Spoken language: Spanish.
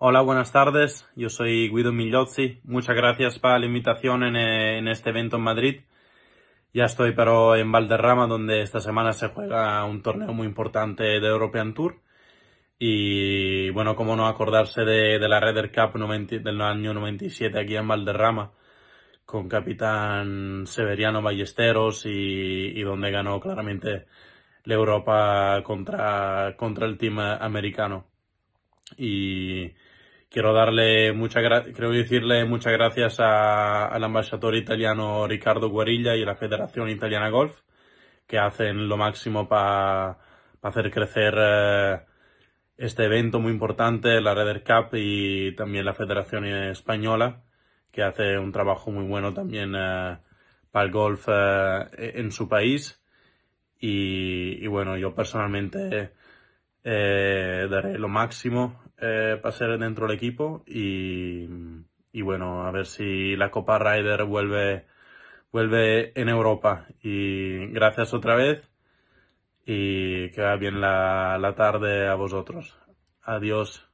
Hola, buenas tardes. Yo soy Guido Migliozzi. Muchas gracias por la invitación eh, en, este evento en Madrid. Ya estoy pero en Valderrama, donde esta semana se juega un torneo muy importante de European Tour. Y bueno, como no acordarse de, la Redder Cup del año 97 aquí en Valderrama, con capitán Severiano Ballesteros y, donde ganó claramente Europa contra, contra el team eh, americano. Y quiero darle muchas creo decirle muchas gracias al embajador italiano Ricardo Guarilla y la Federación Italiana Golf, que hacen lo máximo para hacer crecer eh, este evento muy importante, la Redder Cup y también la Federación Española, que hace un trabajo muy bueno también eh, para el golf eh, en su país. y, bueno, yo personalmente eh, daré lo máximo eh, para ser dentro del equipo y, y, bueno, a ver si la Copa Ryder vuelve, vuelve en Europa. Y gracias otra vez y que va bien la tarde a vosotros. Adiós.